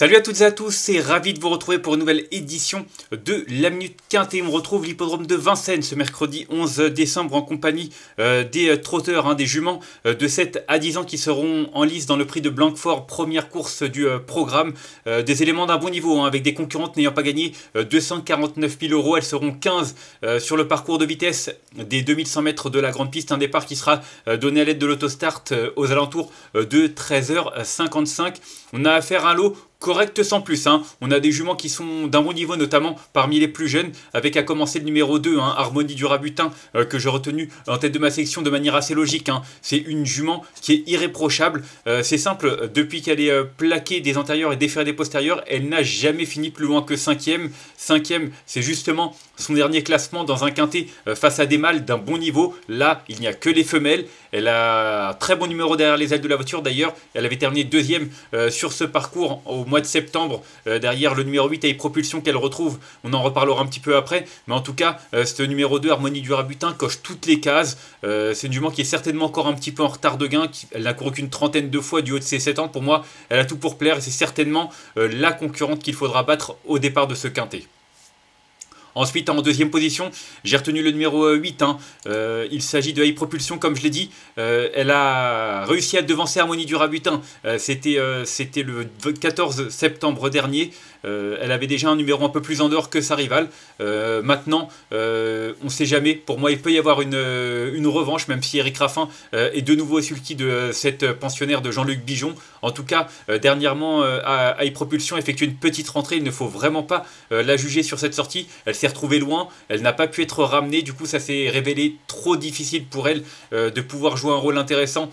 Salut à toutes et à tous, c'est ravi de vous retrouver pour une nouvelle édition de la Minute Quinte. Et on retrouve l'hippodrome de Vincennes ce mercredi 11 décembre en compagnie euh, des euh, trotteurs, hein, des juments euh, de 7 à 10 ans qui seront en lice dans le prix de Blanquefort, première course du programme. des éléments d'un bon niveau, hein, avec des concurrentes n'ayant pas gagné 249 000 euros. Elles seront 15 sur le parcours de vitesse des 2100 mètres de la grande piste. Un départ qui sera donné à l'aide de l'autostart aux alentours de 13h55. On a affaire à un lot correcte sans plus. Hein. On a des juments qui sont d'un bon niveau, notamment parmi les plus jeunes, avec à commencer le numéro 2, hein, Harmonie du Rabutin, euh, que j'ai retenu en tête de ma section de manière assez logique. Hein. C'est une jument qui est irréprochable. Euh, c'est simple, depuis qu'elle est euh, plaquée des antérieurs et déférée des postérieurs, elle n'a jamais fini plus loin que 5ème. 5ème, c'est justement son dernier classement dans un quintet face à des mâles d'un bon niveau. Là, il n'y a que les femelles. Elle a un très bon numéro derrière les ailes de la voiture d'ailleurs. Elle avait terminé deuxième sur ce parcours au mois de septembre, euh, derrière le numéro 8 et Propulsion qu'elle retrouve. On en reparlera un petit peu après. Mais en tout cas, euh, ce numéro 2, Harmonie du Rabutin, coche toutes les cases. Euh, c'est une jument qui est certainement encore un petit peu en retard de gain. elle n'a couru qu'une trentaine de fois du haut de ses 7 ans. Pour moi, elle a tout pour plaire et c'est certainement la concurrente qu'il faudra battre au départ de ce quintet. Ensuite, en deuxième position, j'ai retenu le numéro 8. Euh, hein. euh, il s'agit de High Propulsion, comme je l'ai dit. Euh, elle a réussi à devancer Harmonie du Rabutin. C'était le 14 septembre dernier. Euh, elle avait déjà un numéro un peu plus en dehors que sa rivale. Euh, maintenant, euh, on ne sait jamais. Pour moi, il peut y avoir une, revanche, même si Eric Raffin est de nouveau sulky de cette pensionnaire de Jean-Luc Bijon. En tout cas, dernièrement, à, à propulsion effectué une petite rentrée. Il ne faut vraiment pas la juger sur cette sortie. Elle s'est retrouvée loin. Elle n'a pas pu être ramenée. Du coup, ça s'est révélé trop difficile pour elle de pouvoir jouer un rôle intéressant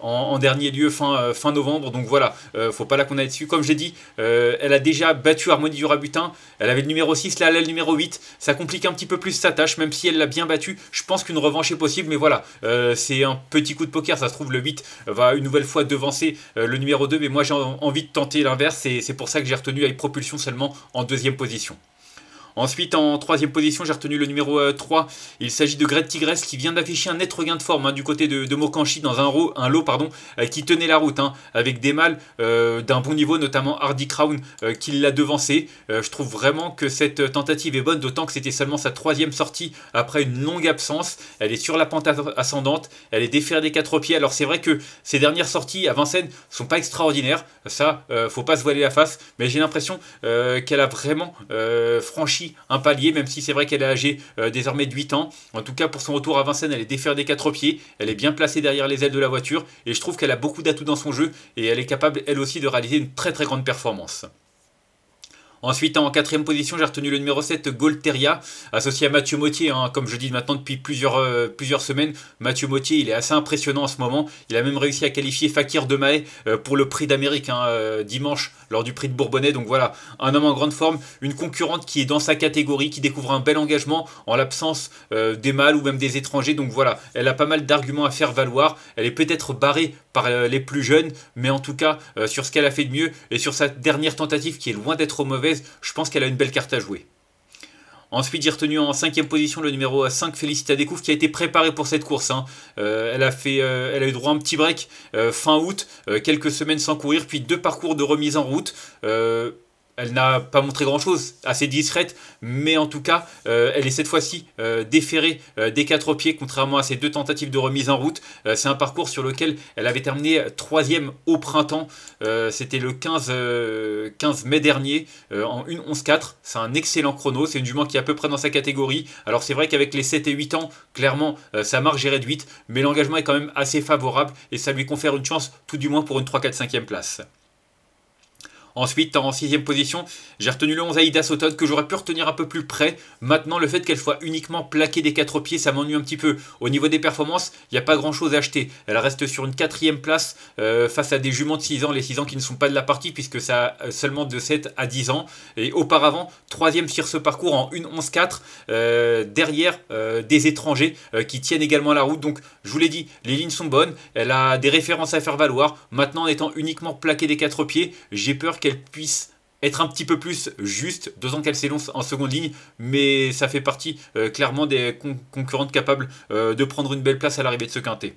en, dernier lieu fin, fin novembre. Donc voilà, faut pas la qu'on aille dessus. Comme j'ai dit, elle elle a déjà battu Harmonie du Rabutin. Elle avait le numéro 6, là, elle a le numéro 8. Ça complique un petit peu plus sa tâche, même si elle l'a bien battu. Je pense qu'une revanche est possible, mais voilà, euh, c'est un petit coup de poker. Ça se trouve, le 8 va une nouvelle fois devancer euh, le numéro 2, mais moi j'ai envie de tenter l'inverse. Et c'est pour ça que j'ai retenu avec propulsion seulement en deuxième position. Ensuite, en troisième position, j'ai retenu le numéro 3. Euh, Il s'agit de Greg Tigresse qui vient d'afficher un net regain de forme hein, du côté de, de dans un, lot pardon, euh, qui tenait la route hein, avec des mâles euh, d'un bon niveau, notamment Hardy Crown qui l'a devancé. je trouve vraiment que cette tentative est bonne, d'autant que c'était seulement sa troisième sortie après une longue absence. Elle est sur la pente ascendante, elle est déférée des quatre pieds. Alors c'est vrai que Ses dernières sorties à Vincennes sont pas extraordinaires, ça faut pas se voiler la face, mais j'ai l'impression qu'elle a vraiment franchi un palier, même si c'est vrai qu'elle est âgée euh, désormais de 8 ans. En tout cas, pour son retour à Vincennes, elle est défaire des quatre pieds, elle est bien placée derrière les ailes de la voiture, et je trouve qu'elle a beaucoup d'atouts dans son jeu, et elle est capable, elle aussi, de réaliser une très très grande performance. Ensuite, en quatrième position, j'ai retenu le numéro 7, Golteria, associé à Mathieu Mottier. Hein. comme je dis maintenant depuis plusieurs, euh, plusieurs semaines, Mathieu Mottier, il est assez impressionnant en ce moment. Il a même réussi à qualifier Fakir de euh, pour le prix d'Amérique hein, euh, dimanche lors du prix de Bourbonnais. Donc voilà, un homme en grande forme, une concurrente qui est dans sa catégorie, qui découvre un bel engagement en l'absence des mâles ou même des étrangers. Donc voilà, elle a pas mal d'arguments à faire valoir. Elle est peut-être barrée par les plus jeunes, mais en tout cas, sur ce qu'elle a fait de mieux et sur sa dernière tentative qui est loin d'être mauvaise je pense qu'elle a une belle carte à jouer. Ensuite, j'ai retenu en cinquième position le numéro 5, Félicita Découvre, qui a été préparée pour cette course. Hein. Euh, elle, a fait, euh, elle a eu droit à un petit break euh, fin août, quelques semaines sans courir, puis deux parcours de remise en route elle n'a pas montré grand-chose, assez discrète, mais en tout cas, euh, elle est cette fois-ci euh, déférée euh, des quatre pieds, contrairement à ses deux tentatives de remise en route. c'est un parcours sur lequel elle avait terminé troisième au printemps. C'était le 15, mai dernier en 1-11-4. C'est un excellent chrono, c'est une jument qui est à peu près dans sa catégorie. Alors c'est vrai qu'avec les 7 et 8 ans, clairement, sa marge est réduite, mais l'engagement est quand même assez favorable et ça lui confère une chance, tout du moins pour une 3-4-5e place. Ensuite, en sixième position, j'ai retenu le 11 Aïda que j'aurais pu retenir un peu plus près. Maintenant, le fait qu'elle soit uniquement plaquée des quatre pieds, ça m'ennuie un petit peu. Au niveau des performances, il n'y a pas grand chose à acheter. Elle reste sur une quatrième place euh, face à des juments de 6 ans, les 6 ans qui ne sont pas de la partie puisque ça a euh, seulement de 7 à 10 ans. Et auparavant, troisième sur ce parcours en 1-11-4 euh, derrière des étrangers qui tiennent également la route. Donc, je vous l'ai dit, les lignes sont bonnes. Elle a des références à faire valoir. Maintenant, en étant uniquement plaquée des quatre pieds, j'ai peur qu'elle puisse être un petit peu plus juste, d'autant qu'elle s'élance en seconde ligne, mais ça fait partie euh, clairement des concurrentes capables euh, de prendre une belle place à l'arrivée de ce quintet.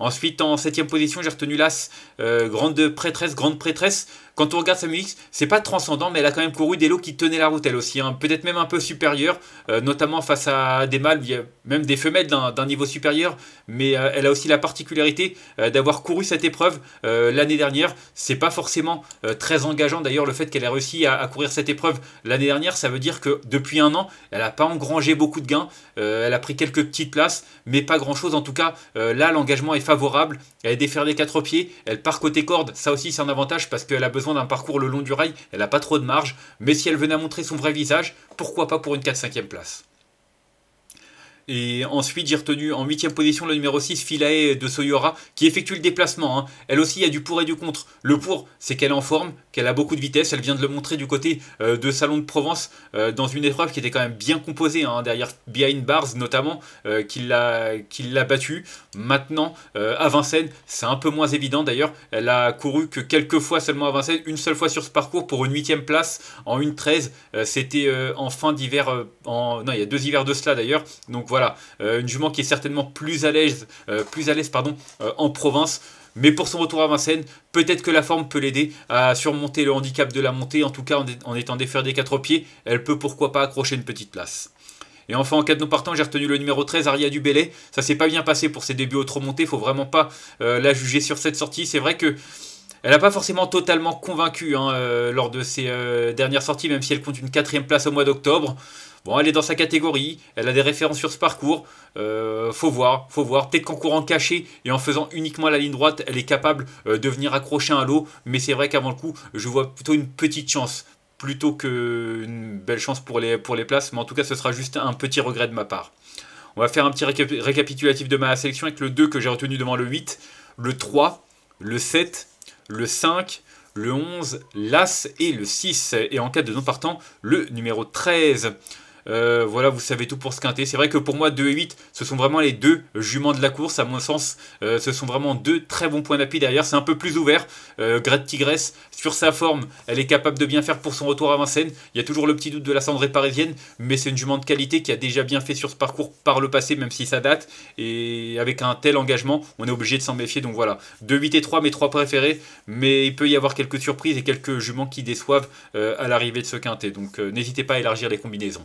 Ensuite, en septième position, j'ai retenu l'As, euh, grande prêtresse, grande prêtresse. Quand on regarde Samuel X c'est pas transcendant, mais elle a quand même couru des lots qui tenaient la route elle aussi, hein. peut-être même un peu supérieure, euh, notamment face à des mâles, même des femelles d'un niveau supérieur, mais euh, elle a aussi la particularité euh, d'avoir couru cette épreuve l'année dernière. C'est pas forcément très engageant d'ailleurs le fait qu'elle ait réussi à, courir cette épreuve l'année dernière, ça veut dire que depuis un an, elle n'a pas engrangé beaucoup de gains, elle a pris quelques petites places, mais pas grand chose en tout cas. là, l'engagement est favorable, elle est déferlée quatre pieds, elle part côté corde, ça aussi c'est un avantage parce qu'elle a besoin d'un parcours le long du rail, elle n'a pas trop de marge, mais si elle venait à montrer son vrai visage, pourquoi pas pour une 4-5e place et ensuite, j'ai retenu en 8 position le numéro 6, Filae de Soyora, qui effectue le déplacement. Hein. Elle aussi, il y a du pour et du contre. Le pour, c'est qu'elle est en forme, qu'elle a beaucoup de vitesse. Elle vient de le montrer du côté euh, de Salon de Provence, euh, dans une épreuve qui était quand même bien composée, hein, derrière Behind Bars notamment, euh, qui l'a battue. Maintenant, à Vincennes, c'est un peu moins évident d'ailleurs. Elle a couru que quelques fois seulement à Vincennes, une seule fois sur ce parcours pour une 8 place en 1.13. 13 C'était en fin d'hiver, en... non, il y a deux hivers de cela d'ailleurs. Donc voilà voilà, euh, une jument qui est certainement plus à l'aise, euh, plus à l'aise pardon, euh, en province. Mais pour son retour à Vincennes, peut-être que la forme peut l'aider à surmonter le handicap de la montée. En tout cas, en étant défaire des quatre pieds, elle peut pourquoi pas accrocher une petite place. Et enfin, en cas de non partant, j'ai retenu le numéro 13, Aria Dubélé. Ça s'est pas bien passé pour ses débuts au Il monté. Faut vraiment pas la juger sur cette sortie. C'est vrai que elle n'a pas forcément totalement convaincu hein, euh, lors de ses euh, dernières sorties, même si elle compte une quatrième place au mois d'octobre. Bon, elle est dans sa catégorie, elle a des références sur ce parcours. Euh, faut voir, faut voir. Peut-être qu'en courant caché et en faisant uniquement la ligne droite, elle est capable de venir accrocher un lot. Mais c'est vrai qu'avant le coup, je vois plutôt une petite chance, plutôt qu'une belle chance pour les, pour les places. Mais en tout cas, ce sera juste un petit regret de ma part. On va faire un petit récapitulatif de ma sélection avec le 2 que j'ai retenu devant le 8, le 3, le 7, le 5, le 11, l'As et le 6. Et en cas de non partant, le numéro 13. Euh, voilà, vous savez tout pour ce quintet. C'est vrai que pour moi, 2 et 8, ce sont vraiment les deux juments de la course. À mon sens, euh, ce sont vraiment deux très bons points d'appui derrière. C'est un peu plus ouvert. Euh, Grette Tigresse, sur sa forme, elle est capable de bien faire pour son retour à Vincennes. Il y a toujours le petit doute de la cendrée parisienne, mais c'est une jument de qualité qui a déjà bien fait sur ce parcours par le passé, même si ça date. Et avec un tel engagement, on est obligé de s'en méfier. Donc voilà, 2, 8 et 3, mes trois préférés. Mais il peut y avoir quelques surprises et quelques juments qui déçoivent à l'arrivée de ce quintet. Donc n'hésitez pas à élargir les combinaisons.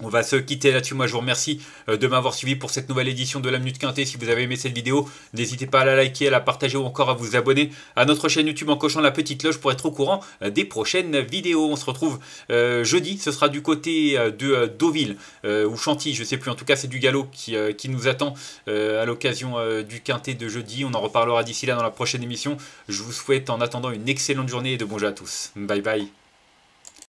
On va se quitter là-dessus. Moi, je vous remercie euh, de m'avoir suivi pour cette nouvelle édition de la Minute Quintée. Si vous avez aimé cette vidéo, n'hésitez pas à la liker, à la partager ou encore à vous abonner à notre chaîne YouTube en cochant la petite cloche pour être au courant euh, des prochaines vidéos. On se retrouve euh, jeudi. Ce sera du côté de Deauville ou Chantilly, je ne sais plus. En tout cas, c'est du galop qui, nous attend à l'occasion du Quintet de jeudi. On en reparlera d'ici là dans la prochaine émission. Je vous souhaite en attendant une excellente journée et de bonjour à tous. Bye bye.